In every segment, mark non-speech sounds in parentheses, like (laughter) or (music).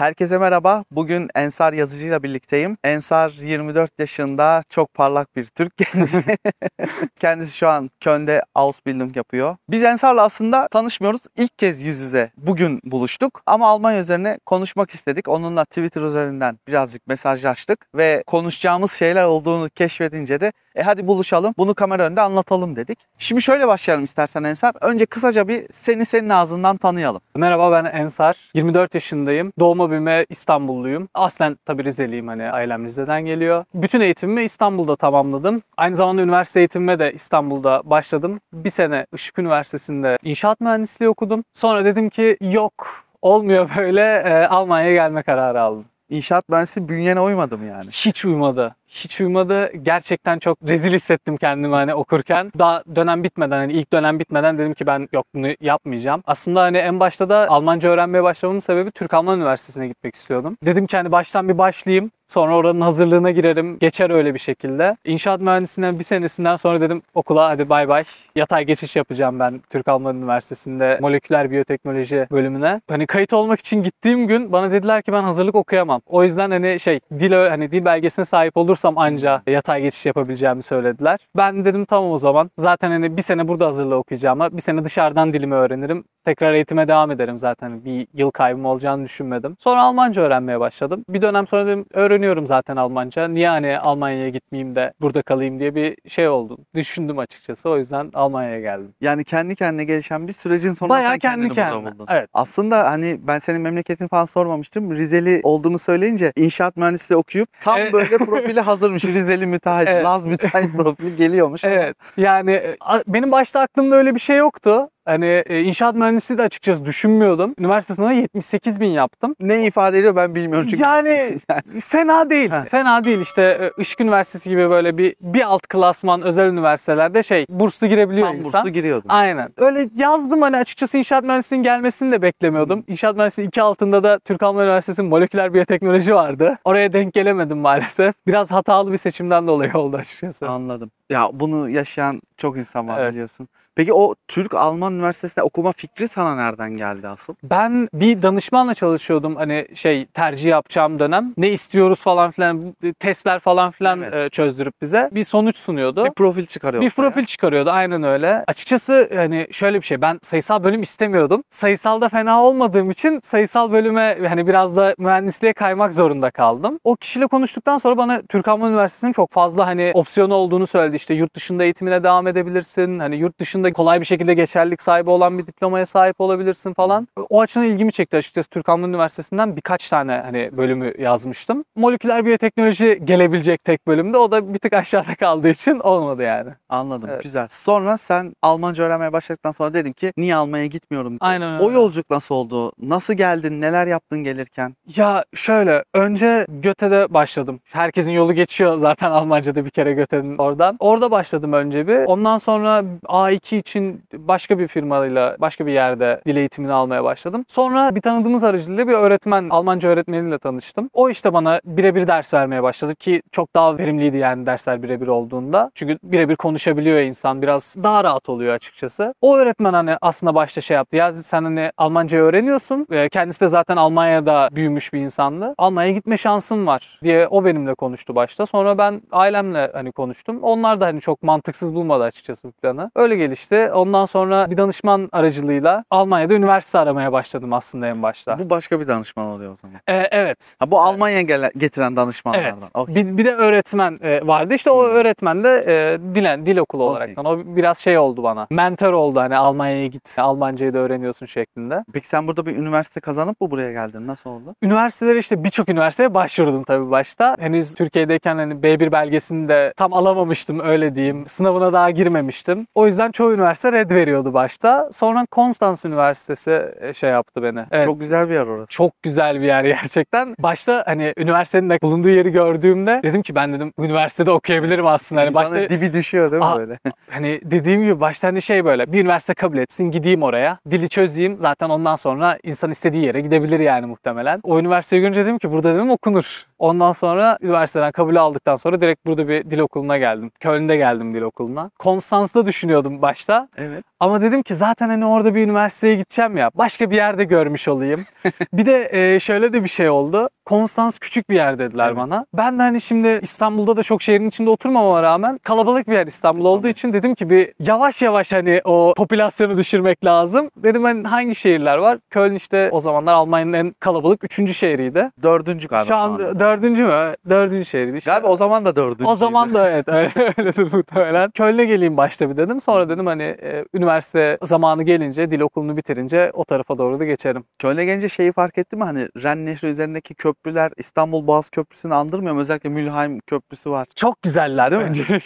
Herkese merhaba. Bugün Ensar yazıcıyla birlikteyim. Ensar 24 yaşında çok parlak bir Türk (laughs) kendisi. (laughs) kendisi şu an Köln'de Ausbildung yapıyor. Biz Ensar'la aslında tanışmıyoruz. İlk kez yüz yüze bugün buluştuk. Ama Almanya üzerine konuşmak istedik. Onunla Twitter üzerinden birazcık mesajlaştık ve konuşacağımız şeyler olduğunu keşfedince de e hadi buluşalım bunu kamera önünde anlatalım dedik. Şimdi şöyle başlayalım istersen Ensar. Önce kısaca bir seni senin ağzından tanıyalım. Merhaba ben Ensar. 24 yaşındayım. Doğma Hobime İstanbulluyum. Aslen tabii Rizeliyim hani ailem Rize'den geliyor. Bütün eğitimimi İstanbul'da tamamladım. Aynı zamanda üniversite eğitimime de İstanbul'da başladım. Bir sene Işık Üniversitesi'nde inşaat mühendisliği okudum. Sonra dedim ki yok olmuyor böyle e, Almanya'ya gelme kararı aldım. İnşaat mühendisi bünyene uymadı mı yani? Hiç uymadı hiç uyumadı. Gerçekten çok rezil hissettim kendimi hani okurken. Daha dönem bitmeden hani ilk dönem bitmeden dedim ki ben yok bunu yapmayacağım. Aslında hani en başta da Almanca öğrenmeye başlamamın sebebi Türk Alman Üniversitesi'ne gitmek istiyordum. Dedim ki hani baştan bir başlayayım. Sonra oranın hazırlığına girerim. Geçer öyle bir şekilde. İnşaat mühendisinden bir senesinden sonra dedim okula hadi bay bay. Yatay geçiş yapacağım ben Türk Alman Üniversitesi'nde moleküler biyoteknoloji bölümüne. Hani kayıt olmak için gittiğim gün bana dediler ki ben hazırlık okuyamam. O yüzden hani şey dil hani dil belgesine sahip olursun yaparsam anca yatay geçiş yapabileceğimi söylediler. Ben dedim tamam o zaman zaten hani bir sene burada hazırlığı ama bir sene dışarıdan dilimi öğrenirim. Tekrar eğitime devam ederim zaten. Bir yıl kaybım olacağını düşünmedim. Sonra Almanca öğrenmeye başladım. Bir dönem sonra dedim öğreniyorum zaten Almanca. Niye hani Almanya'ya gitmeyeyim de burada kalayım diye bir şey oldu. Düşündüm açıkçası. O yüzden Almanya'ya geldim. Yani kendi kendine gelişen bir sürecin sonunda Bayağı sen kendi kendine. buldun. Evet. Aslında hani ben senin memleketin falan sormamıştım. Rizeli olduğunu söyleyince inşaat mühendisliği okuyup tam Evet. böyle (laughs) profili hazırmış. Rizeli müteahhit, Evet. Laz müteahhit (laughs) profili geliyormuş. Evet. Yani e, benim başta aklımda öyle bir şey yoktu. Hani e, inşaat mühendisi de açıkçası düşünmüyordum. Üniversite sınavına 78 bin yaptım. Ne ifade ediyor ben bilmiyorum çünkü. Yani (laughs) fena değil. Fena değil işte e, Işık Üniversitesi gibi böyle bir bir alt klasman özel üniversitelerde şey burslu girebiliyor Tam insan. Tam burslu giriyordum. Aynen. Öyle yazdım hani açıkçası inşaat mühendisinin gelmesini de beklemiyordum. İnşaat mühendisinin iki altında da Türk Alman Üniversitesi'nin moleküler biyoteknoloji vardı. Oraya denk gelemedim maalesef. Biraz hatalı bir seçimden dolayı oldu açıkçası. Anladım. Ya bunu yaşayan çok insan var evet. biliyorsun. Peki o Türk-Alman Üniversitesi'nde okuma fikri sana nereden geldi asıl? Ben bir danışmanla çalışıyordum hani şey tercih yapacağım dönem. Ne istiyoruz falan filan testler falan filan evet. E, çözdürüp bize bir sonuç sunuyordu. Bir profil çıkarıyordu. Bir profil ya. çıkarıyordu aynen öyle. Açıkçası hani şöyle bir şey ben sayısal bölüm istemiyordum. Sayısalda fena olmadığım için sayısal bölüme hani biraz da mühendisliğe kaymak zorunda kaldım. O kişiyle konuştuktan sonra bana Türk-Alman Üniversitesi'nin çok fazla hani opsiyonu olduğunu söyledi. İşte yurt dışında eğitimine devam edebilirsin. Hani yurt dışında dışında kolay bir şekilde geçerlilik sahibi olan bir diplomaya sahip olabilirsin falan. O açıdan ilgimi çekti açıkçası. Türk Hamdi Üniversitesi'nden birkaç tane hani bölümü yazmıştım. Moleküler biyoteknoloji gelebilecek tek bölümde. O da bir tık aşağıda kaldığı için olmadı yani. Anladım. Evet. Güzel. Sonra sen Almanca öğrenmeye başladıktan sonra dedim ki niye almaya gitmiyorum? Aynen öyle. O yolculuk nasıl oldu? Nasıl geldin? Neler yaptın gelirken? Ya şöyle. Önce Göte'de başladım. Herkesin yolu geçiyor zaten (laughs) Almanca'da bir kere Göte'nin oradan. Orada başladım önce bir. Ondan sonra A2 2 için başka bir firmayla başka bir yerde dil eğitimini almaya başladım. Sonra bir tanıdığımız aracılığıyla bir öğretmen, Almanca öğretmeniyle tanıştım. O işte bana birebir ders vermeye başladı ki çok daha verimliydi yani dersler birebir olduğunda. Çünkü birebir konuşabiliyor insan biraz daha rahat oluyor açıkçası. O öğretmen hani aslında başta şey yaptı ya sen hani Almanca öğreniyorsun. E, kendisi de zaten Almanya'da büyümüş bir insandı. Almanya'ya gitme şansın var diye o benimle konuştu başta. Sonra ben ailemle hani konuştum. Onlar da hani çok mantıksız bulmadı açıkçası bu planı. Öyle gelişti işte. Ondan sonra bir danışman aracılığıyla Almanya'da üniversite aramaya başladım aslında en başta. Bu başka bir danışman oluyor o zaman. Ee, evet. Ha, bu Almanya'ya gelen- getiren danışmanlardan. Evet. Okay. Bir, bir de öğretmen e, vardı. İşte o hmm. öğretmen de e, dilen, dil okulu Okey. olaraktan. O biraz şey oldu bana. Mentor oldu hani Almanya'ya git. Almancayı da öğreniyorsun şeklinde. Peki sen burada bir üniversite kazanıp mı buraya geldin? Nasıl oldu? Üniversitelere işte birçok üniversiteye başvurdum tabii başta. Henüz Türkiye'deyken hani B1 belgesini de tam alamamıştım öyle diyeyim. Sınavına daha girmemiştim. O yüzden çoğu Birçoğu üniversite red veriyordu başta. Sonra Konstans Üniversitesi e, şey yaptı beni. Evet. Çok güzel bir yer orası. Çok güzel bir yer gerçekten. Başta hani üniversitenin de bulunduğu yeri gördüğümde dedim ki ben dedim üniversitede okuyabilirim aslında. Hani İnsanın başta... dibi düşüyor değil mi Aa, böyle? (laughs) hani dediğim gibi başta hani şey böyle bir üniversite kabul etsin gideyim oraya. Dili çözeyim zaten ondan sonra insan istediği yere gidebilir yani muhtemelen. O üniversiteyi görünce dedim ki burada dedim okunur. Ondan sonra üniversiteden kabul aldıktan sonra direkt burada bir dil okuluna geldim. Köln'de geldim dil okuluna. Konstans'ta düşünüyordum başta. Evet. Ama dedim ki zaten hani orada bir üniversiteye gideceğim ya. Başka bir yerde görmüş olayım. (laughs) bir de şöyle de bir şey oldu. Konstans küçük bir yer dediler evet. bana. Ben de hani şimdi İstanbul'da da çok şehrin içinde oturmama rağmen kalabalık bir yer İstanbul olduğu için dedim ki bir yavaş yavaş hani o popülasyonu düşürmek lazım. Dedim ben hani hangi şehirler var? Köln işte o zamanlar Almanya'nın en kalabalık üçüncü şehriydi. Dördüncü galiba. Şu an, şu an. dördüncü mü? Dördüncü şehriydi. Işte. Galiba o zaman da dördüncü. O zaman da evet (laughs) öyle, öyle muhtemelen. Köln'e geleyim başta bir dedim. Sonra dedim hani e, üniversite zamanı gelince dil okulunu bitirince o tarafa doğru da geçerim. Köln'e gelince şeyi fark etti mi hani Ren Nehri üzerindeki köy köprüler İstanbul Boğaz Köprüsü'nü andırmıyor mu? Özellikle Mülheim Köprüsü var. Çok güzeller değil mi?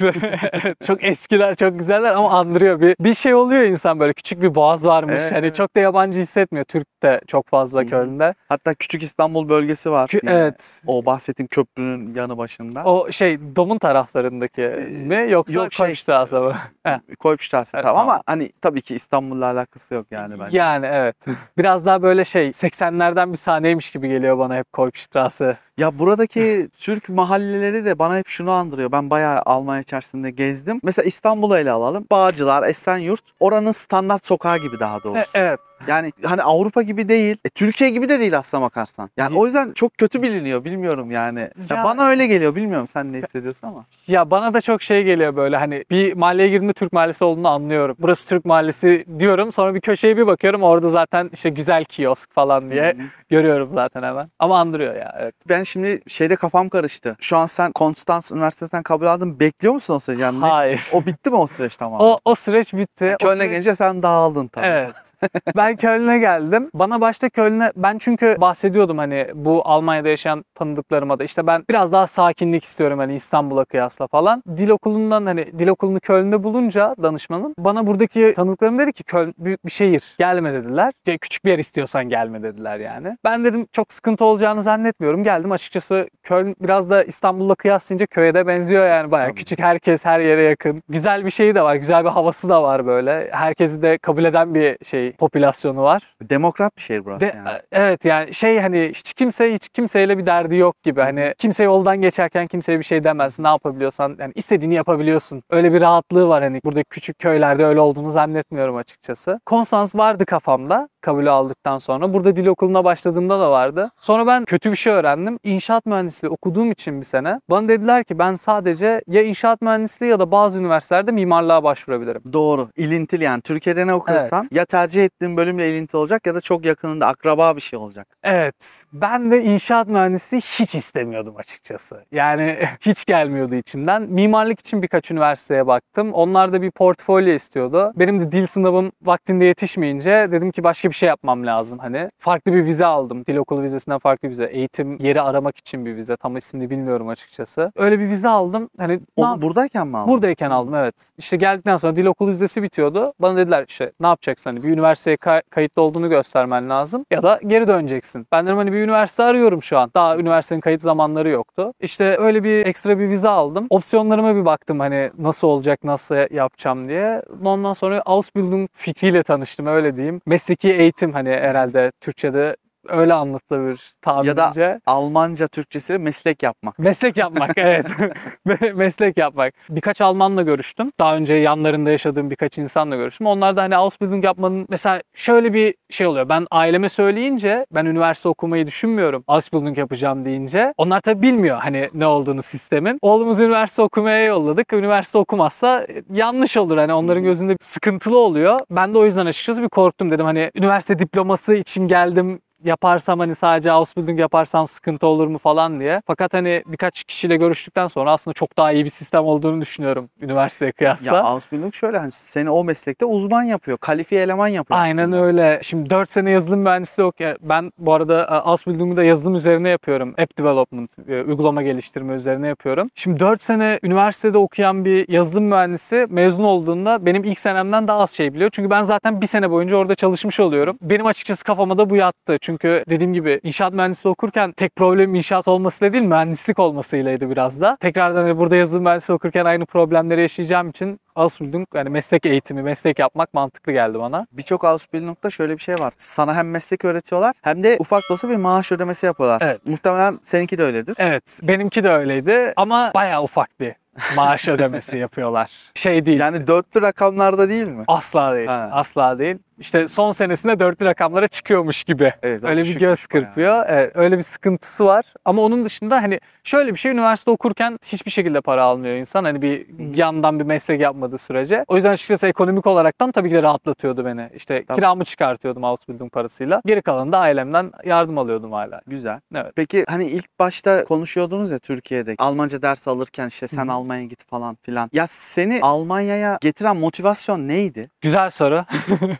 evet, (laughs) çok eskiler, çok güzeller ama andırıyor. Bir, bir şey oluyor insan böyle küçük bir boğaz varmış. Evet. Hani çok da yabancı hissetmiyor. Türk de çok fazla Hı-hı. Hatta Küçük İstanbul bölgesi var. Kü- evet. O bahsettiğim köprünün yanı başında. O şey domun taraflarındaki ee, mi yoksa yok, Koypştrası şey, mı? E, Koypştrası evet, tamam. tamam ama hani tabii ki İstanbul'la alakası yok yani bence. Yani evet. Biraz daha böyle şey 80'lerden bir sahneymiş gibi geliyor bana hep Koypştrası Hauptstraße Ya buradaki (laughs) Türk mahalleleri de bana hep şunu andırıyor. Ben bayağı Almanya içerisinde gezdim. Mesela İstanbul'u ele alalım. Bağcılar, Esenyurt oranın standart sokağı gibi daha doğrusu. E, evet. Yani hani Avrupa gibi değil. E, Türkiye gibi de değil aslına bakarsan. Yani o yüzden çok kötü biliniyor bilmiyorum yani. Ya, Ya- bana öyle geliyor bilmiyorum sen ne hissediyorsun ama. Ya bana da çok şey geliyor böyle hani bir mahalleye girdiğimde Türk mahallesi olduğunu anlıyorum. Burası Türk mahallesi diyorum sonra bir köşeye bir bakıyorum orada zaten işte güzel kiosk falan diye görüyorum zaten hemen. Ama andırıyor ya evet. Ben ben şimdi şeyde kafam karıştı. Şu an sen Konstans Üniversitesi'nden kabul aldın. Bekliyor musun o süreci? Yani Hayır. O bitti mi o süreç tamam? O, o süreç bitti. Yani Köln'e süreç... gelince sen dağıldın tabii. Evet. (laughs) ben Köln'e geldim. Bana başta Köln'e ben çünkü bahsediyordum hani bu Almanya'da yaşayan tanıdıklarıma da işte ben biraz daha sakinlik istiyorum hani İstanbul'a kıyasla falan. Dil okulundan hani dil okulunu Köln'de bulunca danışmanım bana buradaki tanıdıklarım dedi ki Köln büyük bir şehir. Gelme dediler. Şey, küçük bir yer istiyorsan gelme dediler yani. Ben dedim çok sıkıntı olacağını zannetmiyorum. Geldim açıkçası. Köln biraz da İstanbul'la kıyaslayınca köye de benziyor yani bayağı. Tabii. Küçük herkes her yere yakın. Güzel bir şeyi de var. Güzel bir havası da var böyle. Herkesi de kabul eden bir şey popülasyonu var. Demokrat bir şehir burası de, yani. Evet yani şey hani hiç kimse hiç kimseyle bir derdi yok gibi. Hani kimse yoldan geçerken kimseye bir şey demez. Ne yapabiliyorsan yani istediğini yapabiliyorsun. Öyle bir rahatlığı var hani. Buradaki küçük köylerde öyle olduğunu zannetmiyorum açıkçası. konstans vardı kafamda kabul aldıktan sonra. Burada dil okuluna başladığımda da vardı. Sonra ben kötü bir şey öğrendim inşaat mühendisliği okuduğum için bir sene bana dediler ki ben sadece ya inşaat mühendisliği ya da bazı üniversitelerde mimarlığa başvurabilirim. Doğru. İlintili yani. Türkiye'de ne okuyorsan evet. ya tercih ettiğin bölümle ilintili olacak ya da çok yakınında akraba bir şey olacak. Evet. Ben de inşaat mühendisliği hiç istemiyordum açıkçası. Yani (laughs) hiç gelmiyordu içimden. Mimarlık için birkaç üniversiteye baktım. Onlar da bir portfolyo istiyordu. Benim de dil sınavım vaktinde yetişmeyince dedim ki başka bir şey yapmam lazım hani. Farklı bir vize aldım. Dil okulu vizesinden farklı bir vize. Eğitim yeri aradım aramak için bir vize. Tam ismini bilmiyorum açıkçası. Öyle bir vize aldım. Hani O, buradayken mi aldın? Buradayken aldım evet. İşte geldikten sonra dil okulu vizesi bitiyordu. Bana dediler işte ne yapacaksın hani bir üniversiteye kay- kayıtlı olduğunu göstermen lazım ya da geri döneceksin. Ben dedim hani bir üniversite arıyorum şu an. Daha üniversitenin kayıt zamanları yoktu. İşte öyle bir ekstra bir vize aldım. Opsiyonlarıma bir baktım hani nasıl olacak, nasıl yapacağım diye. Ondan sonra Ausbildung fikriyle tanıştım öyle diyeyim. Mesleki eğitim hani herhalde Türkçe'de Öyle anlattı bir tabirce. Ya da Almanca Türkçesi meslek yapmak. Meslek yapmak evet. (laughs) meslek yapmak. Birkaç Almanla görüştüm. Daha önce yanlarında yaşadığım birkaç insanla görüştüm. Onlar da hani Ausbildung yapmanın mesela şöyle bir şey oluyor. Ben aileme söyleyince ben üniversite okumayı düşünmüyorum. Ausbildung yapacağım deyince. Onlar tabii bilmiyor hani ne olduğunu sistemin. Oğlumuzu üniversite okumaya yolladık. Üniversite okumazsa e, yanlış olur. Hani onların gözünde sıkıntılı oluyor. Ben de o yüzden açıkçası bir korktum dedim. Hani üniversite diploması için geldim yaparsam hani sadece house yaparsam sıkıntı olur mu falan diye. Fakat hani birkaç kişiyle görüştükten sonra aslında çok daha iyi bir sistem olduğunu düşünüyorum üniversiteye kıyasla. Ya house şöyle hani seni o meslekte uzman yapıyor. Kalifiye eleman yapıyor Aynen öyle. Şimdi 4 sene yazılım mühendisliği yok. Ben bu arada house e, building'i yazılım üzerine yapıyorum. App development, e, uygulama geliştirme üzerine yapıyorum. Şimdi 4 sene üniversitede okuyan bir yazılım mühendisi mezun olduğunda benim ilk senemden daha az şey biliyor. Çünkü ben zaten bir sene boyunca orada çalışmış oluyorum. Benim açıkçası kafama da bu yattı. Çünkü çünkü dediğim gibi inşaat mühendisliği okurken tek problem inşaat olması değil mühendislik olmasıylaydı biraz da. Tekrardan hani burada yazılım mühendisliği okurken aynı problemleri yaşayacağım için Ausbildung yani meslek eğitimi, meslek yapmak mantıklı geldi bana. Birçok Ausbildung'da şöyle bir şey var. Sana hem meslek öğretiyorlar hem de ufak da olsa bir maaş ödemesi yapıyorlar. Evet. Muhtemelen seninki de öyledir. Evet. Benimki de öyleydi ama bayağı ufak bir maaş ödemesi yapıyorlar. Şey değil. Yani dörtlü rakamlarda değil mi? Asla değil. Ha. Asla değil işte son senesinde dörtlü rakamlara çıkıyormuş gibi. Evet, öyle bir göz kırpıyor. Evet, öyle bir sıkıntısı var. Ama onun dışında hani şöyle bir şey üniversite okurken hiçbir şekilde para almıyor insan. Hani bir hmm. yandan bir meslek yapmadığı sürece. O yüzden açıkçası ekonomik olaraktan tabii ki de rahatlatıyordu beni. İşte tamam. kiramı çıkartıyordum house building parasıyla. Geri kalanı da ailemden yardım alıyordum hala. Güzel. Evet. Peki hani ilk başta konuşuyordunuz ya Türkiye'de Almanca ders alırken işte sen Almanya'ya git falan filan. Ya seni Almanya'ya getiren motivasyon neydi? Güzel soru.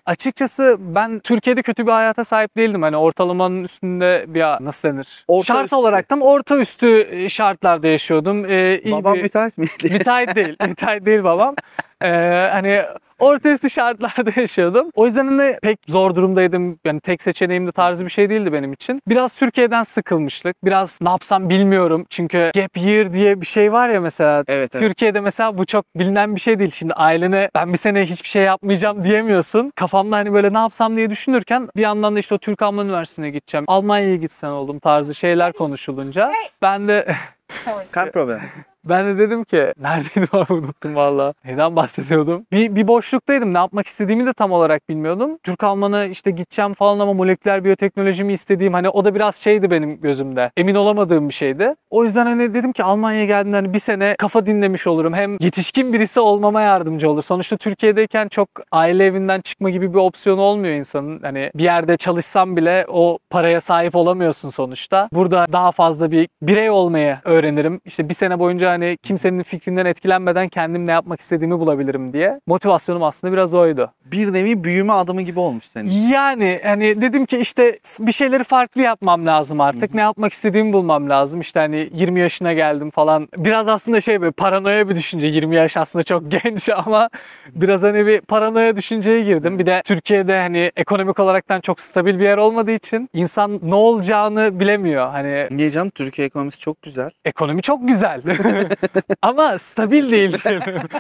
Açık (laughs) (laughs) Açıkçası ben Türkiye'de kötü bir hayata sahip değildim. Hani ortalamanın üstünde bir nasıl denir? Orta Şart üstü. tam orta üstü e, şartlarda yaşıyordum. Ee, iyi babam bir... müteahhit miydi? müteahhit değil. (laughs) Müteahhit değil babam. Ee, hani Orta şartlarda (laughs) yaşıyordum. O yüzden de hani pek zor durumdaydım. Yani tek seçeneğim de tarzı bir şey değildi benim için. Biraz Türkiye'den sıkılmıştık, Biraz ne yapsam bilmiyorum. Çünkü gap year diye bir şey var ya mesela. Evet, evet. Türkiye'de mesela bu çok bilinen bir şey değil. Şimdi ailene ben bir sene hiçbir şey yapmayacağım diyemiyorsun. Kafamda hani böyle ne yapsam diye düşünürken bir yandan da işte o Türk Alman Üniversitesi'ne gideceğim. Almanya'ya gitsen oğlum tarzı şeyler konuşulunca. Ben de... (laughs) Kein Problem. Ben de dedim ki neredeydim abi (laughs) unuttum valla. Neden bahsediyordum? Bir, bir boşluktaydım. Ne yapmak istediğimi de tam olarak bilmiyordum. Türk Alman'a işte gideceğim falan ama moleküler biyoteknoloji mi istediğim hani o da biraz şeydi benim gözümde. Emin olamadığım bir şeydi. O yüzden hani dedim ki Almanya'ya geldiğimde hani bir sene kafa dinlemiş olurum. Hem yetişkin birisi olmama yardımcı olur. Sonuçta Türkiye'deyken çok aile evinden çıkma gibi bir opsiyon olmuyor insanın. Hani bir yerde çalışsam bile o paraya sahip olamıyorsun sonuçta. Burada daha fazla bir birey olmayı öğrenirim. İşte bir sene boyunca hani kimsenin fikrinden etkilenmeden kendim ne yapmak istediğimi bulabilirim diye. Motivasyonum aslında biraz oydu. Bir nevi büyüme adımı gibi olmuş senin. Yani hani dedim ki işte bir şeyleri farklı yapmam lazım artık. Hı-hı. Ne yapmak istediğimi bulmam lazım. İşte hani 20 yaşına geldim falan. Biraz aslında şey böyle paranoya bir düşünce. 20 yaş aslında çok (laughs) genç ama biraz hani bir paranoya düşünceye girdim. Bir de Türkiye'de hani ekonomik olaraktan çok stabil bir yer olmadığı için insan ne olacağını bilemiyor. Hani Niye canım? Türkiye ekonomisi çok güzel. ekonomi çok güzel. (laughs) (laughs) Ama stabil değil.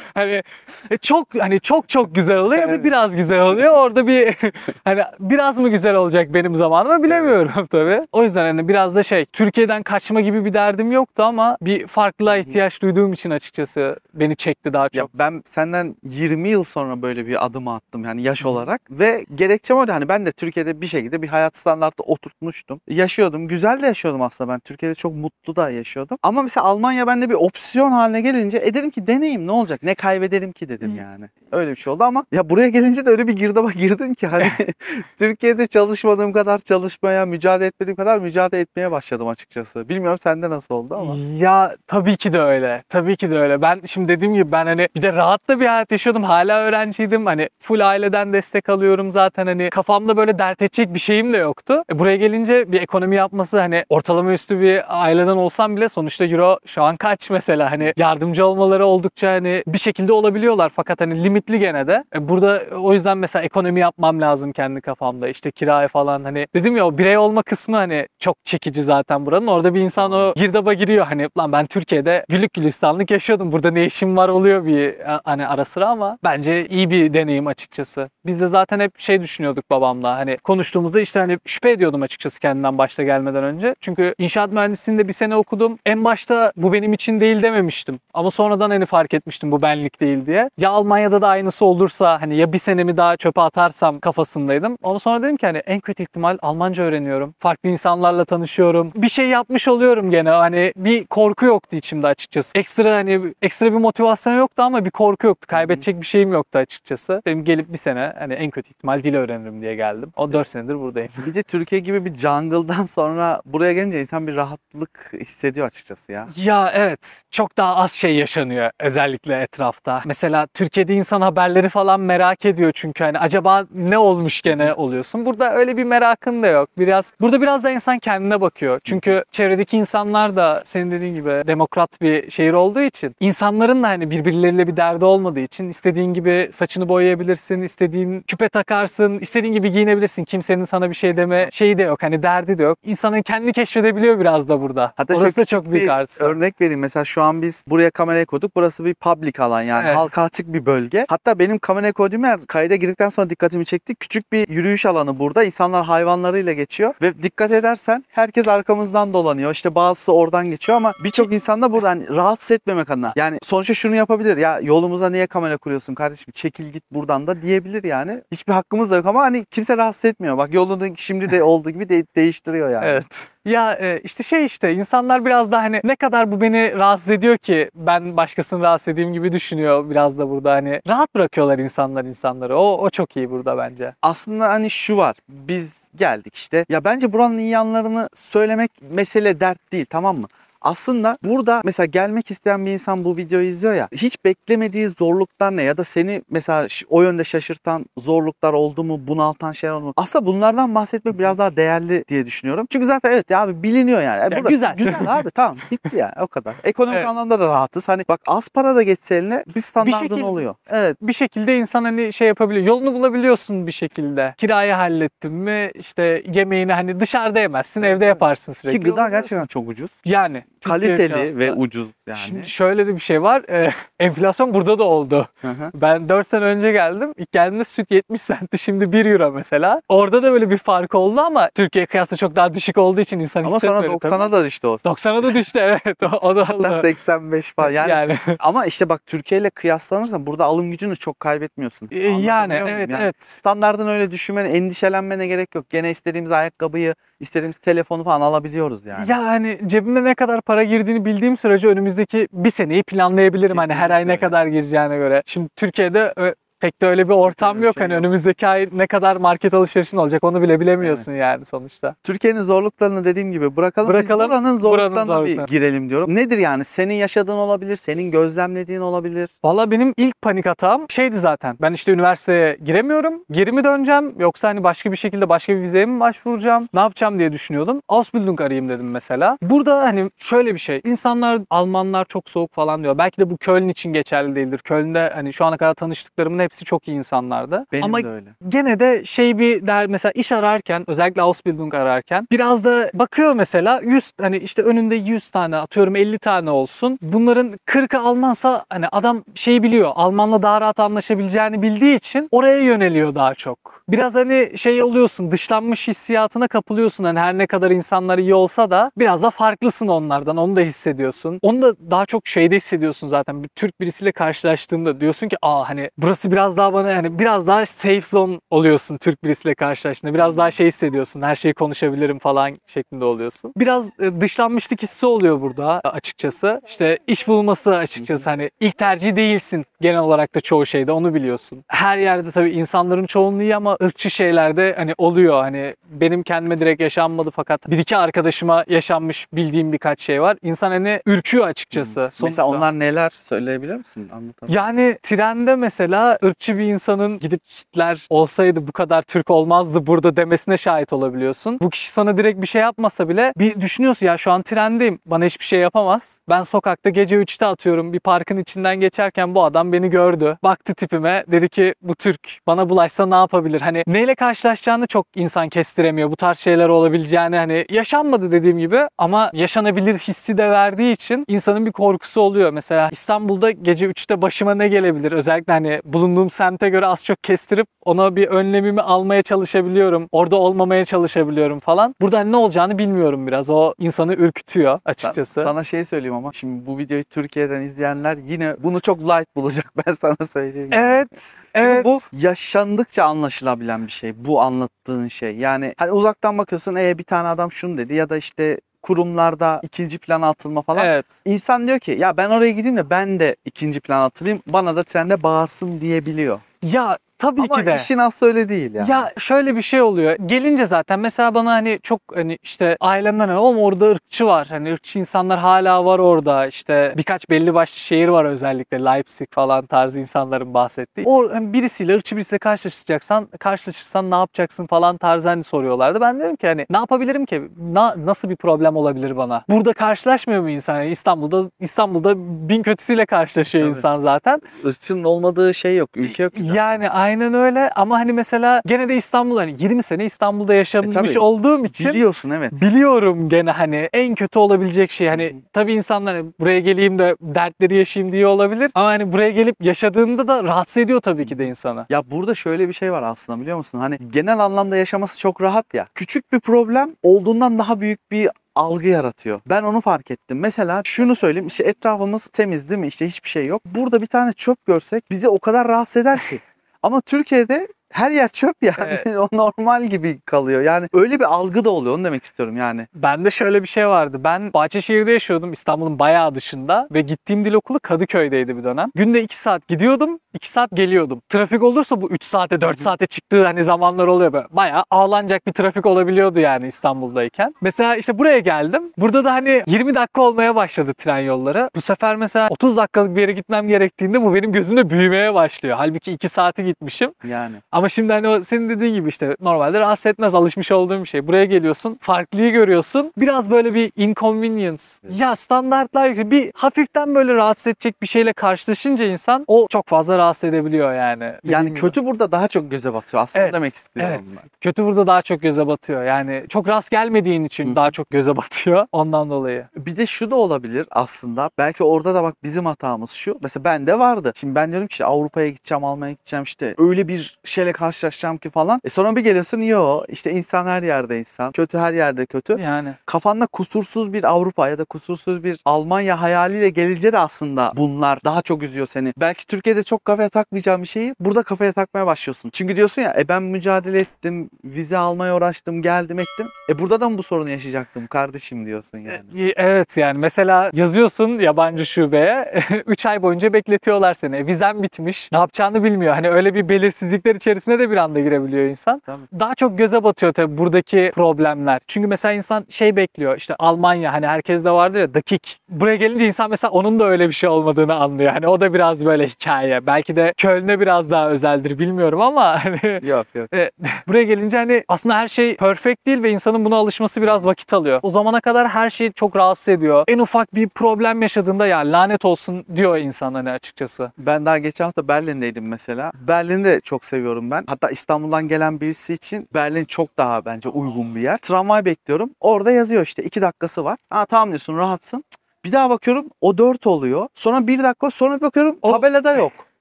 (laughs) hani e, çok hani çok çok güzel oluyor ya da biraz güzel oluyor. Orada bir (laughs) hani biraz mı güzel olacak benim zamanıma bilemiyorum tabii. O yüzden hani biraz da şey Türkiye'den kaçma gibi bir derdim yoktu ama bir farklılığa ihtiyaç duyduğum için açıkçası beni çekti daha çok. Ya ben senden 20 yıl sonra böyle bir adım attım yani yaş olarak ve gerekçem öyle hani ben de Türkiye'de bir şekilde bir hayat standartı oturtmuştum. Yaşıyordum. Güzel de yaşıyordum aslında ben. Türkiye'de çok mutlu da yaşıyordum. Ama mesela Almanya bende bir op opsiyon haline gelince e dedim ki deneyim ne olacak ne kaybederim ki dedim yani. Öyle bir şey oldu ama ya buraya gelince de öyle bir girdaba (laughs) girdim ki hani (laughs) Türkiye'de çalışmadığım kadar çalışmaya mücadele etmediğim kadar mücadele etmeye başladım açıkçası. Bilmiyorum sende nasıl oldu ama. Ya tabii ki de öyle. Tabii ki de öyle. Ben şimdi dediğim gibi ben hani bir de rahat da bir hayat yaşıyordum. Hala öğrenciydim. Hani full aileden destek alıyorum zaten hani kafamda böyle dert edecek bir şeyim de yoktu. E buraya gelince bir ekonomi yapması hani ortalama üstü bir aileden olsam bile sonuçta euro şu an kaç mesela mesela hani yardımcı olmaları oldukça hani bir şekilde olabiliyorlar fakat hani limitli gene de. E burada e, o yüzden mesela ekonomi yapmam lazım kendi kafamda işte kiraya falan hani dedim ya o birey olma kısmı hani çok çekici zaten buranın. Orada bir insan o girdaba giriyor hani lan ben Türkiye'de gülük gülistanlık yaşıyordum burada ne işim var oluyor bir e, hani ara sıra ama bence iyi bir deneyim açıkçası. Biz de zaten hep şey düşünüyorduk babamla hani konuştuğumuzda işte hani şüphe ediyordum açıkçası kendinden başta gelmeden önce. Çünkü inşaat mühendisliğinde bir sene okudum. En başta bu benim için de değil dememiştim. Ama sonradan hani fark etmiştim bu benlik değil diye. Ya Almanya'da da aynısı olursa hani ya bir senemi daha çöpe atarsam kafasındaydım. Ama sonra dedim ki hani en kötü ihtimal Almanca öğreniyorum. Farklı insanlarla tanışıyorum. Bir şey yapmış oluyorum gene. Hani bir korku yoktu içimde açıkçası. Ekstra hani ekstra bir motivasyon yoktu ama bir korku yoktu. Kaybedecek bir şeyim yoktu açıkçası. Benim gelip bir sene hani en kötü ihtimal dil öğrenirim diye geldim. O 4 senedir buradayım. Bir de Türkiye gibi bir jungle'dan sonra buraya gelince insan bir rahatlık hissediyor açıkçası ya. Ya evet çok daha az şey yaşanıyor özellikle etrafta. Mesela Türkiye'de insan haberleri falan merak ediyor çünkü hani acaba ne olmuş gene oluyorsun. Burada öyle bir merakın da yok. Biraz burada biraz da insan kendine bakıyor. Çünkü çevredeki insanlar da senin dediğin gibi demokrat bir şehir olduğu için insanların da hani birbirleriyle bir derdi olmadığı için istediğin gibi saçını boyayabilirsin, istediğin küpe takarsın, istediğin gibi giyinebilirsin. Kimsenin sana bir şey deme şeyi de yok. Hani derdi de yok. İnsanın kendini keşfedebiliyor biraz da burada. Hatta Orası da çok büyük artısı. Örnek vereyim mesela şu an biz buraya kamerayı koyduk. Burası bir public alan yani evet. halka açık bir bölge. Hatta benim kamerayı koyduğum yer kayda girdikten sonra dikkatimi çekti. Küçük bir yürüyüş alanı burada. İnsanlar hayvanlarıyla geçiyor ve dikkat edersen herkes arkamızdan dolanıyor. İşte bazısı oradan geçiyor ama birçok insan da buradan yani rahatsız etmemek adına. Yani sonuçta şunu yapabilir. Ya yolumuza niye kamera kuruyorsun kardeşim? Çekil git buradan da diyebilir yani. Hiçbir hakkımız da yok ama hani kimse rahatsız etmiyor. Bak yolunu şimdi de olduğu gibi de değiştiriyor yani. evet. Ya e, işte şey işte insanlar biraz daha hani ne kadar bu beni rahatsız ediyor ki ben başkasını rahatsız edeyim gibi düşünüyor biraz da burada hani. Rahat bırakıyorlar insanlar insanları. O, o çok iyi burada bence. Aslında hani şu var. Biz geldik işte. Ya bence buranın iyi yanlarını söylemek mesele dert değil tamam mı? Aslında burada mesela gelmek isteyen bir insan bu videoyu izliyor ya hiç beklemediği zorluklar ne ya da seni mesela o yönde şaşırtan zorluklar oldu mu bunaltan şeyler oldu mu? Aslında bunlardan bahsetmek biraz daha değerli diye düşünüyorum. Çünkü zaten evet ya abi biliniyor yani. Ya Burası, güzel. Güzel abi tamam bitti ya o kadar. Ekonomik evet. anlamda da rahatız. Hani bak az para da geçse eline bir standartın bir şekil, oluyor. Evet bir şekilde insan hani şey yapabiliyor. Yolunu bulabiliyorsun bir şekilde. Kirayı hallettin mi işte yemeğini hani dışarıda yemezsin evet, evde yaparsın sürekli. Ki gıda gerçekten çok ucuz. Yani kaliteli aslında. ve ucuz yani. Şimdi şöyle de bir şey var. E, (laughs) enflasyon burada da oldu. Hı hı. Ben 4 sene önce geldim. geldiğimde süt 70 centti şimdi 1 euro mesela. Orada da böyle bir fark oldu ama Türkiye kıyasla çok daha düşük olduğu için insan ama hissetmiyor. Ama sonra 90'a da düştü o. 90'a da düştü (laughs) evet. O, o da oldu. Hatta 85 falan yani. yani. ama işte bak Türkiye ile kıyaslanırsan burada alım gücünü çok kaybetmiyorsun. E, yani evet yani. evet. Standartın öyle düşünmene, endişelenmene gerek yok. Gene istediğimiz ayakkabıyı, istediğimiz telefonu falan alabiliyoruz yani. Ya hani cebimde ne kadar para para girdiğini bildiğim sürece önümüzdeki bir seneyi planlayabilirim. Kesinlikle. Hani her ay ne kadar gireceğine göre. Şimdi Türkiye'de pek de öyle bir ortam öyle yok. Şey hani yok. önümüzdeki ay ne kadar market alışverişin olacak onu bile bilemiyorsun evet. yani sonuçta. Türkiye'nin zorluklarını dediğim gibi bırakalım. Bırakalım. Biz buranın zorluklarına buranın zorlukları. bir girelim diyorum. Nedir yani? Senin yaşadığın olabilir, senin gözlemlediğin olabilir. Valla benim ilk panik hatam şeydi zaten. Ben işte üniversiteye giremiyorum. Geri mi döneceğim yoksa hani başka bir şekilde başka bir vizeye mi başvuracağım? Ne yapacağım diye düşünüyordum. Ausbildung arayayım dedim mesela. Burada hani şöyle bir şey. İnsanlar Almanlar çok soğuk falan diyor. Belki de bu Köln için geçerli değildir. Köln'de hani şu ana kadar tanıştıklarımın hepsi çok iyi insanlardı. Benim Ama de öyle. gene de şey bir der mesela iş ararken özellikle Ausbildung ararken biraz da bakıyor mesela 100 hani işte önünde 100 tane atıyorum 50 tane olsun. Bunların 40'ı Almansa hani adam şey biliyor. Almanla daha rahat anlaşabileceğini bildiği için oraya yöneliyor daha çok. Biraz hani şey oluyorsun dışlanmış hissiyatına kapılıyorsun. Hani her ne kadar insanlar iyi olsa da biraz da farklısın onlardan. Onu da hissediyorsun. Onu da daha çok şeyde hissediyorsun zaten. Bir Türk birisiyle karşılaştığında diyorsun ki aa hani burası biraz daha bana yani biraz daha safe zone oluyorsun Türk birisiyle karşılaştığında. Biraz daha şey hissediyorsun. Her şeyi konuşabilirim falan şeklinde oluyorsun. Biraz e, dışlanmışlık hissi oluyor burada açıkçası. İşte iş bulması açıkçası hani ilk tercih değilsin Genel olarak da çoğu şeyde onu biliyorsun. Her yerde tabii insanların çoğunluğu ama ırkçı şeylerde hani oluyor. Hani benim kendime direkt yaşanmadı fakat bir iki arkadaşıma yaşanmış bildiğim birkaç şey var. İnsan hani ürküyor açıkçası. Hmm. Sonuçta. Mesela onlar neler söyleyebilir misin? Anlatalım. Yani trende mesela ırkçı bir insanın gidip Hitler olsaydı bu kadar Türk olmazdı burada demesine şahit olabiliyorsun. Bu kişi sana direkt bir şey yapmasa bile bir düşünüyorsun ya şu an trendeyim bana hiçbir şey yapamaz. Ben sokakta gece 3'te atıyorum bir parkın içinden geçerken bu adam beni gördü. Baktı tipime. Dedi ki bu Türk bana bulaşsa ne yapabilir? Hani neyle karşılaşacağını çok insan kestiremiyor. Bu tarz şeyler olabileceğini hani yaşanmadı dediğim gibi ama yaşanabilir hissi de verdiği için insanın bir korkusu oluyor. Mesela İstanbul'da gece 3'te başıma ne gelebilir? Özellikle hani bulunduğum semte göre az çok kestirip ona bir önlemimi almaya çalışabiliyorum. Orada olmamaya çalışabiliyorum falan. Burada hani ne olacağını bilmiyorum biraz. O insanı ürkütüyor açıkçası. sana şey söyleyeyim ama şimdi bu videoyu Türkiye'den izleyenler yine bunu çok light bulacak olacak (laughs) ben sana söyleyeyim. Evet, Çünkü evet. bu yaşandıkça anlaşılabilen bir şey bu anlattığın şey. Yani hani uzaktan bakıyorsun eee bir tane adam şunu dedi ya da işte kurumlarda ikinci plan atılma falan. Evet. İnsan diyor ki ya ben oraya gideyim de ben de ikinci plan atılayım bana da trende bağırsın diyebiliyor. Ya Tabii Ama ki de. Ama işin aslı öyle değil yani. Ya şöyle bir şey oluyor. Gelince zaten mesela bana hani çok hani işte ailemden hani oğlum orada ırkçı var. Hani ırkçı insanlar hala var orada. İşte birkaç belli başlı şehir var özellikle Leipzig falan tarzı insanların bahsettiği. O hani birisiyle ırkçı birisiyle karşılaşacaksan karşılaşırsan ne yapacaksın falan tarzı hani soruyorlardı. Ben diyorum ki hani ne yapabilirim ki? Na, nasıl bir problem olabilir bana? Burada karşılaşmıyor mu insan? Yani İstanbul'da İstanbul'da bin kötüsüyle karşılaşıyor Tabii. insan zaten. Irkçının olmadığı şey yok. Ülke yok. Yani Aynen öyle ama hani mesela gene de İstanbul hani 20 sene İstanbul'da yaşamış E, tabii. olduğum için Biliyorsun evet. biliyorum gene hani en kötü olabilecek şey hani tabii insanlar hani buraya geleyim de dertleri yaşayayım diye olabilir ama hani buraya gelip yaşadığında da rahatsız ediyor tabii ki de insana. Ya burada şöyle bir şey var aslında biliyor musun? Hani genel anlamda yaşaması çok rahat ya. Küçük bir problem olduğundan daha büyük bir algı yaratıyor. Ben onu fark ettim. Mesela şunu söyleyeyim işte etrafımız temiz değil mi? İşte hiçbir şey yok. Burada bir tane çöp görsek bizi o kadar rahatsız eder ki. (laughs) Ama Türkiye'de her yer çöp yani. Evet. (laughs) o normal gibi kalıyor. Yani öyle bir algı da oluyor onu demek istiyorum yani. ben de şöyle bir şey vardı. Ben Bahçeşehir'de yaşıyordum İstanbul'un bayağı dışında ve gittiğim dil okulu Kadıköy'deydi bir dönem. Günde 2 saat gidiyordum 2 saat geliyordum. Trafik olursa bu 3 saate 4 saate çıktığı hani zamanlar oluyor böyle. Bayağı ağlanacak bir trafik olabiliyordu yani İstanbul'dayken. Mesela işte buraya geldim. Burada da hani 20 dakika olmaya başladı tren yolları. Bu sefer mesela 30 dakikalık bir yere gitmem gerektiğinde bu benim gözümde büyümeye başlıyor. Halbuki 2 saati gitmişim. Yani. Ama ama şimdi hani o senin dediğin gibi işte normalde rahatsız etmez alışmış olduğum bir şey. Buraya geliyorsun farklıyı görüyorsun. Biraz böyle bir inconvenience. Evet. Ya standartlar Bir hafiften böyle rahatsız edecek bir şeyle karşılaşınca insan o çok fazla rahatsız edebiliyor yani. Yani Bilmiyorum. kötü burada daha çok göze batıyor. Aslında evet, demek istiyorum evet. Kötü burada daha çok göze batıyor. Yani çok rast gelmediğin için Hı. daha çok göze (laughs) batıyor ondan dolayı. Bir de şu da olabilir aslında. Belki orada da bak bizim hatamız şu. Mesela bende vardı. Şimdi ben diyorum ki işte Avrupa'ya gideceğim, Almanya'ya gideceğim işte öyle bir şeyle karşılaşacağım ki falan. E sonra bir geliyorsun yo işte insan her yerde insan. Kötü her yerde kötü. Yani. Kafanda kusursuz bir Avrupa ya da kusursuz bir Almanya hayaliyle gelince de aslında bunlar daha çok üzüyor seni. Belki Türkiye'de çok kafaya takmayacağım bir şeyi burada kafaya takmaya başlıyorsun. Çünkü diyorsun ya e ben mücadele ettim, vize almaya uğraştım, geldim ettim. E burada da mı bu sorunu yaşayacaktım kardeşim diyorsun e, yani. E, evet yani mesela yazıyorsun yabancı şubeye 3 (laughs) ay boyunca bekletiyorlar seni. E, vizen bitmiş. Ne yapacağını bilmiyor. Hani öyle bir belirsizlikler içerisinde içerisine de bir anda girebiliyor insan. Tabii. Daha çok göze batıyor tabii buradaki problemler. Çünkü mesela insan şey bekliyor işte Almanya hani herkes de vardır ya dakik. Buraya gelince insan mesela onun da öyle bir şey olmadığını anlıyor. Hani o da biraz böyle hikaye. Belki de Köln'e biraz daha özeldir bilmiyorum ama (laughs) hani yok yok. E, (laughs) buraya gelince hani aslında her şey perfect değil ve insanın buna alışması biraz vakit alıyor. O zamana kadar her şey çok rahatsız ediyor. En ufak bir problem yaşadığında ya lanet olsun diyor insan hani açıkçası. Ben daha geçen hafta Berlin'deydim mesela. Berlin'i de çok seviyorum bekliyorum ben. Hatta İstanbul'dan gelen birisi için Berlin çok daha bence uygun bir yer. Tramvay bekliyorum. Orada yazıyor işte 2 dakikası var. Ha tamam diyorsun rahatsın. Bir daha bakıyorum o 4 oluyor. Sonra 1 dakika sonra bakıyorum tabelada yok. (laughs)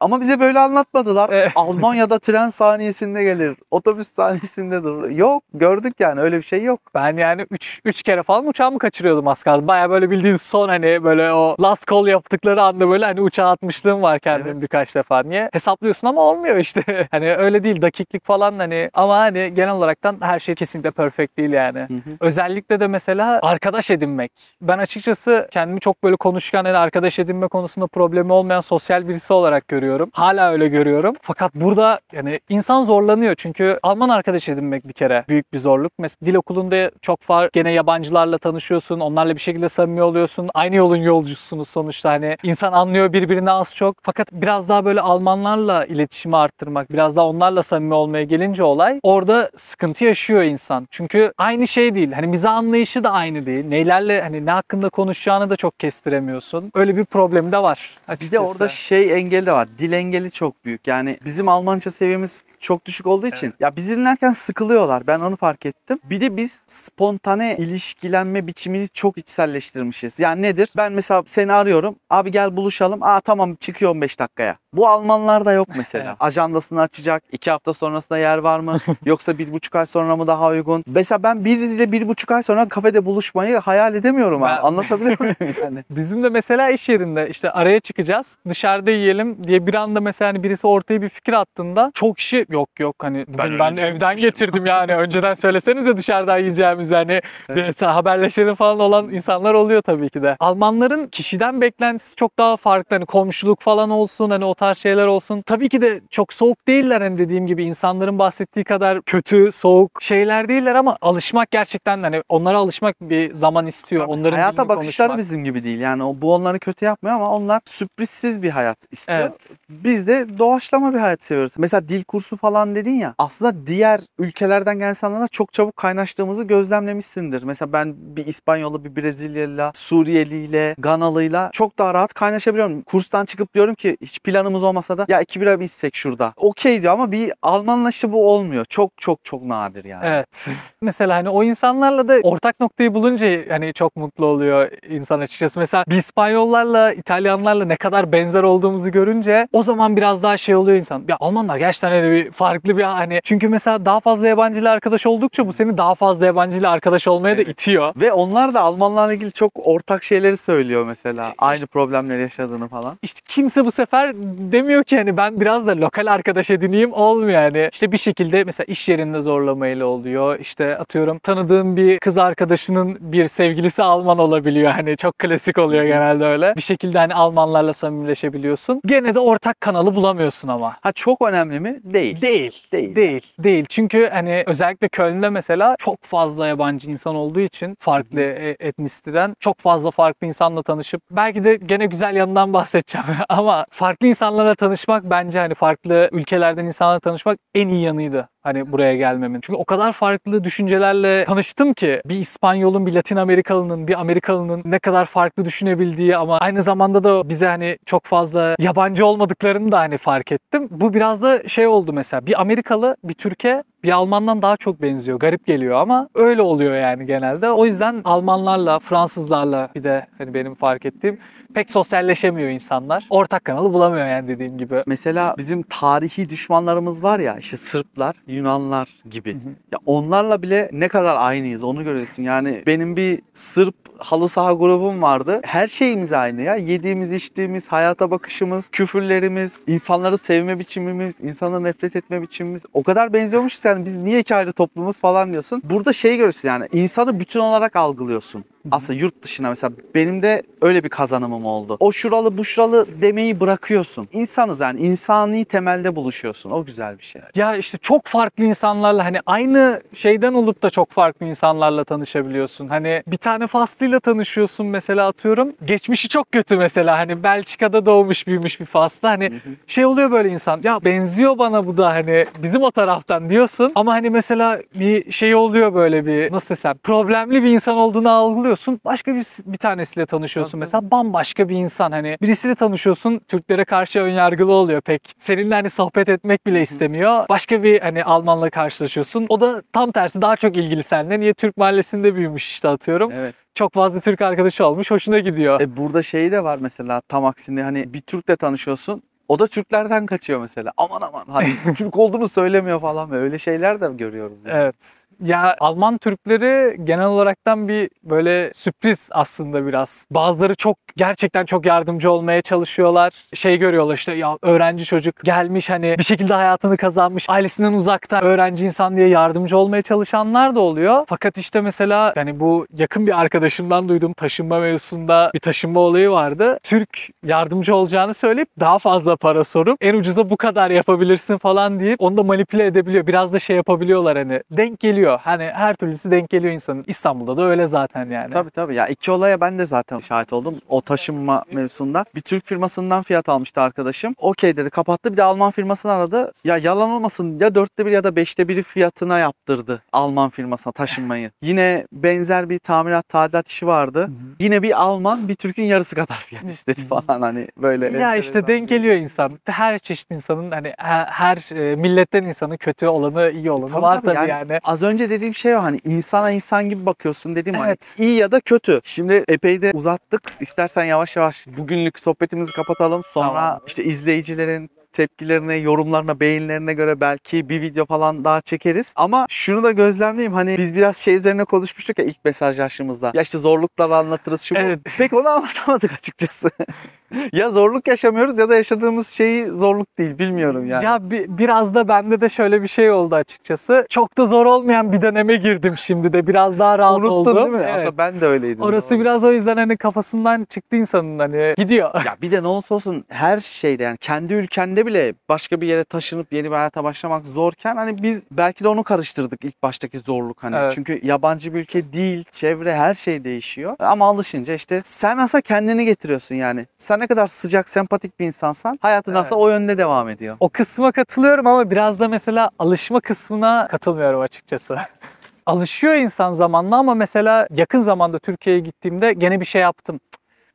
Ama bize böyle anlatmadılar. Evet. (laughs) Almanya'da tren saniyesinde gelir, otobüs saniyesinde durur. Yok gördük yani öyle bir şey yok. Ben yani 3 kere falan uçağımı kaçırıyordum az kaldı. Baya böyle bildiğin son hani böyle o last call yaptıkları anda böyle hani uçağa atmışlığım var kendim evet. birkaç defa. Niye? Hesaplıyorsun ama olmuyor işte. (laughs) hani öyle değil dakiklik falan hani ama hani genel olaraktan her şey kesinlikle perfect değil yani. Hı hı. Özellikle de mesela arkadaş edinmek. Ben açıkçası kendimi çok böyle konuşkan hani arkadaş edinme konusunda problemi olmayan sosyal birisi olarak görüyorum görüyorum. Hala öyle görüyorum. Fakat burada yani insan zorlanıyor çünkü Alman arkadaş edinmek bir kere büyük bir zorluk. Mesela dil okulunda çok fark gene yabancılarla tanışıyorsun. Onlarla bir şekilde samimi oluyorsun. Aynı yolun yolcusunuz sonuçta hani insan anlıyor birbirini az çok. Fakat biraz daha böyle Almanlarla iletişimi arttırmak, biraz daha onlarla samimi olmaya gelince olay orada sıkıntı yaşıyor insan. Çünkü aynı şey değil. Hani mizah anlayışı da aynı değil. Neylerle hani ne hakkında konuşacağını da çok kestiremiyorsun. Öyle bir problem de var açıkçası. Bir de orada şey engel de var Dil engeli çok büyük. Yani bizim Almanca seviyemiz çok düşük olduğu için evet. ya bizi dinlerken sıkılıyorlar. Ben onu fark ettim. Bir de biz spontane ilişkilenme biçimini çok içselleştirmişiz. Yani nedir? Ben mesela seni arıyorum. Abi gel buluşalım. Aa tamam çıkıyor 15 dakikaya. Bu Almanlarda yok (laughs) mesela. Ajandasını açacak. iki hafta sonrasında yer var mı? (laughs) Yoksa bir buçuk ay sonra mı daha uygun? Mesela ben biriyle bir buçuk ay sonra kafede buluşmayı hayal edemiyorum. Ben... (laughs) Anlatabiliyor muyum yani? Bizim de mesela iş yerinde işte araya çıkacağız. Dışarıda yiyelim diye bir anda mesela hani birisi ortaya bir fikir attığında çok kişi Yok yok hani bugün ben, ben evden getirdim yani önceden söyleseniz de dışarıdan yiyeceğimiz yani evet. haberleşelim falan olan insanlar oluyor tabii ki de. Almanların kişiden beklentisi çok daha farklı hani komşuluk falan olsun hani o tarz şeyler olsun. Tabii ki de çok soğuk değiller hani dediğim gibi insanların bahsettiği kadar kötü soğuk şeyler değiller ama alışmak gerçekten hani onlara alışmak bir zaman istiyor. Tabii, onların hayata bakışları konuşmak. bizim gibi değil yani bu onları kötü yapmıyor ama onlar sürprizsiz bir hayat istiyor. Evet. Biz de doğaçlama bir hayat seviyoruz. Mesela dil kursu falan dedin ya. Aslında diğer ülkelerden gelen insanlara çok çabuk kaynaştığımızı gözlemlemişsindir. Mesela ben bir İspanyolu, bir Brezilyalı, Suriyeliyle, Ganalıyla çok daha rahat kaynaşabiliyorum. Kurstan çıkıp diyorum ki hiç planımız olmasa da ya iki bira bir içsek şurada. Okey diyor ama bir Almanla işte bu olmuyor. Çok çok çok nadir yani. Evet. (laughs) Mesela hani o insanlarla da ortak noktayı bulunca hani çok mutlu oluyor insan açıkçası. Mesela bir İspanyollarla, İtalyanlarla ne kadar benzer olduğumuzu görünce o zaman biraz daha şey oluyor insan. Ya Almanlar gerçekten öyle bir farklı bir hani çünkü mesela daha fazla yabancıyla arkadaş oldukça bu seni daha fazla yabancıyla arkadaş olmaya evet. da itiyor. Ve onlar da Almanlarla ilgili çok ortak şeyleri söylüyor mesela. Aynı işte, problemleri yaşadığını falan. İşte kimse bu sefer demiyor ki hani ben biraz da lokal arkadaş edineyim olmuyor yani. İşte bir şekilde mesela iş yerinde zorlamayla oluyor. İşte atıyorum tanıdığın bir kız arkadaşının bir sevgilisi Alman olabiliyor. Hani çok klasik oluyor genelde öyle. Bir şekilde hani Almanlarla samimileşebiliyorsun. Gene de ortak kanalı bulamıyorsun ama. Ha çok önemli mi? Değil. Değil. Değil. Değil. Değil. Değil. Çünkü hani özellikle Köln'de mesela çok fazla yabancı insan olduğu için farklı e, etnisiteden çok fazla farklı insanla tanışıp belki de gene güzel yanından (laughs) bahsedeceğim ama farklı insanlara tanışmak bence hani farklı ülkelerden insanlara tanışmak en iyi yanıydı Hani buraya gelmemin. Çünkü o kadar farklı düşüncelerle tanıştım ki bir İspanyolun, bir Latin Amerikalının, bir Amerikalının ne kadar farklı düşünebildiği ama aynı zamanda da bize hani çok fazla yabancı olmadıklarını da hani fark ettim. Bu biraz da şey oldu mesela. Bir Amerikalı, bir Türkiye bir Almandan daha çok benziyor. Garip geliyor ama öyle oluyor yani genelde. O yüzden Almanlarla, Fransızlarla bir de hani benim fark ettiğim pek sosyalleşemiyor insanlar. Ortak kanalı bulamıyor yani dediğim gibi. Mesela bizim tarihi düşmanlarımız var ya işte Sırplar, Yunanlar gibi. Hı hı. Ya onlarla bile ne kadar aynıyız onu görüyorsun. Yani benim bir Sırp halı saha grubum vardı. Her şeyimiz aynı ya. Yediğimiz, içtiğimiz, hayata bakışımız, küfürlerimiz, insanları sevme biçimimiz, insanları nefret etme biçimimiz o kadar benziyormuşuz ki yani biz niye iki ayrı toplumuz falan diyorsun. Burada şey görüyorsun yani insanı bütün olarak algılıyorsun. Aslında yurt dışına mesela benim de öyle bir kazanımım oldu. O şuralı bu şuralı demeyi bırakıyorsun. İnsanız yani insani temelde buluşuyorsun. O güzel bir şey. Ya işte çok farklı insanlarla hani aynı şeyden olup da çok farklı insanlarla tanışabiliyorsun. Hani bir tane faslıyla tanışıyorsun mesela atıyorum. Geçmişi çok kötü mesela hani Belçika'da doğmuş büyümüş bir faslı. Hani şey oluyor böyle insan ya benziyor bana bu da hani bizim o taraftan diyorsun. Ama hani mesela bir şey oluyor böyle bir nasıl desem problemli bir insan olduğunu algılıyor oluyorsun başka bir, bir tanesiyle tanışıyorsun tabii, mesela bambaşka bir insan hani birisiyle tanışıyorsun Türklere karşı önyargılı oluyor pek. Seninle hani sohbet etmek bile istemiyor. Başka bir hani Almanla karşılaşıyorsun. O da tam tersi daha çok ilgili seninle. Niye Türk mahallesinde büyümüş işte atıyorum. Evet çok fazla Türk arkadaşı olmuş hoşuna gidiyor. E burada şey de var mesela tam aksine hani bir Türk'le tanışıyorsun o da Türklerden kaçıyor mesela. Aman aman hani (laughs) Türk olduğunu söylemiyor falan böyle öyle şeyler de görüyoruz. Yani. Evet. Ya Alman Türkleri genel olaraktan bir böyle sürpriz aslında biraz. Bazıları çok gerçekten çok yardımcı olmaya çalışıyorlar. Şey görüyorlar işte ya öğrenci çocuk gelmiş hani bir şekilde hayatını kazanmış ailesinden uzakta öğrenci insan diye yardımcı olmaya çalışanlar da oluyor. Fakat işte mesela yani bu yakın bir arkadaşımdan duyduğum taşınma mevzusunda bir taşınma olayı vardı. Türk yardımcı olacağını söyleyip daha fazla para sorup en ucuza bu kadar yapabilirsin falan deyip onu da manipüle edebiliyor. Biraz da şey yapabiliyorlar hani denk geliyor geliyor. Hani her türlüsü denk geliyor insanın. İstanbul'da da öyle zaten yani. Tabii tabii. Ya iki olaya ben de zaten şahit oldum. O taşınma mevzusunda. Bir Türk firmasından fiyat almıştı arkadaşım. Okey dedi kapattı. Bir de Alman firmasını aradı. Ya yalan olmasın ya dörtte bir ya da beşte biri fiyatına yaptırdı Alman firmasına taşınmayı. (laughs) Yine benzer bir tamirat tadilat işi vardı. Yine bir Alman bir Türk'ün yarısı kadar fiyat istedi falan hani böyle. Ya işte denk geliyor insan. Her çeşit insanın hani her, her e, milletten insanın kötü olanı iyi olanı tabii, var tabii, tabii yani, yani. Az önce önce dediğim şey o hani insana insan gibi bakıyorsun dediğim hani evet. hani iyi ya da kötü. Şimdi epey de uzattık. İstersen yavaş yavaş bugünlük sohbetimizi kapatalım. Sonra tamam. işte izleyicilerin tepkilerine, yorumlarına, beğenilerine göre belki bir video falan daha çekeriz. Ama şunu da gözlemleyeyim hani biz biraz şey üzerine konuşmuştuk ya ilk mesajlaştığımızda. Ya işte zorlukları anlatırız şu evet. bu. (laughs) Pek onu anlatamadık açıkçası. (laughs) ya zorluk yaşamıyoruz ya da yaşadığımız şeyi zorluk değil bilmiyorum yani. Ya bi- biraz da bende de şöyle bir şey oldu açıkçası. Çok da zor olmayan bir döneme girdim şimdi de biraz daha rahat Unuttun, oldum. Unuttun değil mi? Evet. ben de öyleydim. Orası biraz o yüzden hani kafasından çıktı insanın hani gidiyor. Ya bir de ne olursa olsun her şeyde yani kendi ülkende bile başka bir yere taşınıp yeni bir hayata başlamak zorken hani biz belki de onu karıştırdık ilk baştaki zorluk hani. Evet. Çünkü yabancı bir ülke değil, çevre her şey değişiyor. Ama alışınca işte sen aslında kendini getiriyorsun yani. Sen ne kadar sıcak, sempatik bir insansan hayatın evet. aslında o yönde devam ediyor. O kısma katılıyorum ama biraz da mesela alışma kısmına katılmıyorum açıkçası. (laughs) alışıyor insan zamanla ama mesela yakın zamanda Türkiye'ye gittiğimde gene bir şey yaptım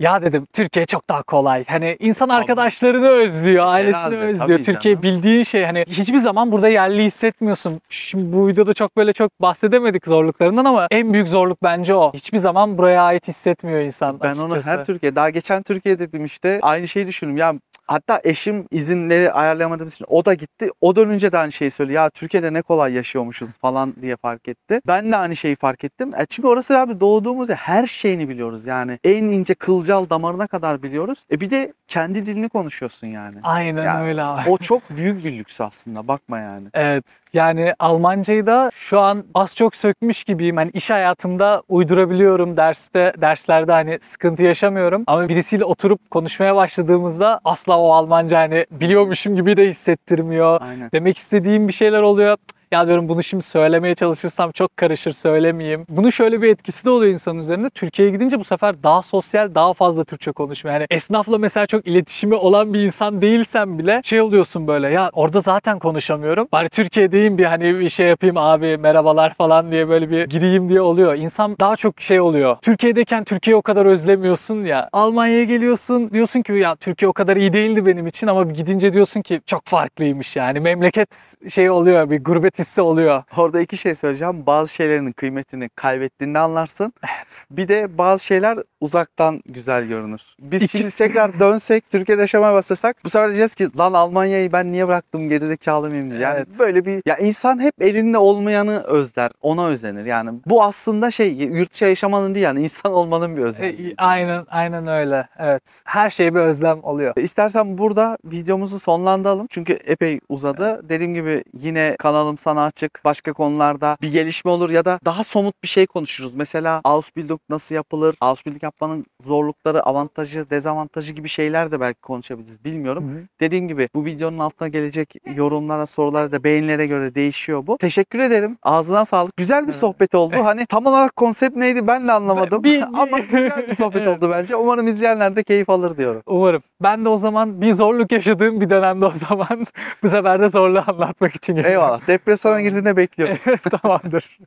ya dedim Türkiye çok daha kolay. Hani insan arkadaşlarını özlüyor, ailesini Herhalde, özlüyor. Türkiye canım. bildiğin şey hani hiçbir zaman burada yerli hissetmiyorsun. Şimdi bu videoda çok böyle çok bahsedemedik zorluklarından ama en büyük zorluk bence o. Hiçbir zaman buraya ait hissetmiyor insan Ben açıkçası. onu her Türkiye, daha geçen Türkiye dedim işte aynı şeyi düşündüm. Ya Hatta eşim izinleri ayarlamadığımız için o da gitti. O dönünce de aynı şeyi söyledi. Ya Türkiye'de ne kolay yaşıyormuşuz falan diye fark etti. Ben de aynı şeyi fark ettim. E çünkü orası abi doğduğumuz ya her şeyini biliyoruz yani. En ince kılcal damarına kadar biliyoruz. E bir de kendi dilini konuşuyorsun yani. Aynen yani, öyle abi. O çok büyük bir lüks aslında bakma yani. Evet yani Almancayı da şu an az çok sökmüş gibiyim. Hani iş hayatında uydurabiliyorum derste, derslerde hani sıkıntı yaşamıyorum. Ama birisiyle oturup konuşmaya başladığımızda asla o Almanca hani biliyormuşum gibi de hissettirmiyor. Aynen. Demek istediğim bir şeyler oluyor. Ya diyorum bunu şimdi söylemeye çalışırsam çok karışır söylemeyeyim. Bunun şöyle bir etkisi de oluyor insanın üzerinde. Türkiye'ye gidince bu sefer daha sosyal, daha fazla Türkçe konuşma. Yani esnafla mesela çok iletişimi olan bir insan değilsen bile şey oluyorsun böyle ya orada zaten konuşamıyorum. Bari Türkiye'deyim bir hani bir şey yapayım abi merhabalar falan diye böyle bir gireyim diye oluyor. İnsan daha çok şey oluyor. Türkiye'deyken Türkiye'yi o kadar özlemiyorsun ya. Almanya'ya geliyorsun diyorsun ki ya Türkiye o kadar iyi değildi benim için ama gidince diyorsun ki çok farklıymış yani. Memleket şey oluyor bir gurbet etkisi oluyor. Orada iki şey söyleyeceğim. Bazı şeylerin kıymetini kaybettiğini anlarsın. Evet. Bir de bazı şeyler uzaktan güzel görünür. Biz İkisi... şimdi tekrar dönsek, Türkiye'de yaşamaya başlasak bu sefer diyeceğiz ki lan Almanya'yı ben niye bıraktım gerizekalı mıyım diye. Yani evet. böyle bir ya insan hep elinde olmayanı özler, ona özenir. Yani bu aslında şey yurt dışı yaşamanın değil yani insan olmanın bir özlemi. E, aynen, aynen öyle. Evet. Her şey bir özlem oluyor. E, istersen burada videomuzu sonlandıralım. Çünkü epey uzadı. Evet. Dediğim gibi yine kanalımsa sana açık. Başka konularda bir gelişme olur ya da daha somut bir şey konuşuruz. Mesela Ausbildung nasıl yapılır? Ausbildung yapmanın zorlukları, avantajı, dezavantajı gibi şeyler de belki konuşabiliriz. Bilmiyorum. Hı hı. Dediğim gibi bu videonun altına gelecek yorumlara, sorulara da beğenilere göre değişiyor bu. Teşekkür ederim. Ağzına sağlık. Güzel bir sohbet oldu. (laughs) Hani tam olarak konsept neydi ben de anlamadım. Bir, (laughs) Ama güzel bir sohbet evet. oldu bence. Umarım izleyenler de keyif alır diyorum. Umarım. Ben de o zaman bir zorluk yaşadığım bir dönemde o zaman (laughs) bu sefer de zorluğu anlatmak için. Eyvallah. Depresyon restorana girdiğinde bekliyorum. (laughs) Tamamdır.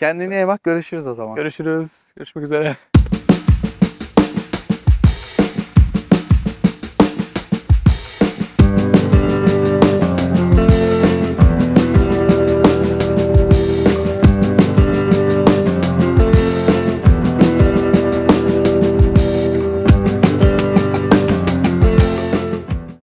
Kendine iyi bak görüşürüz o zaman. Görüşürüz. Görüşmek üzere.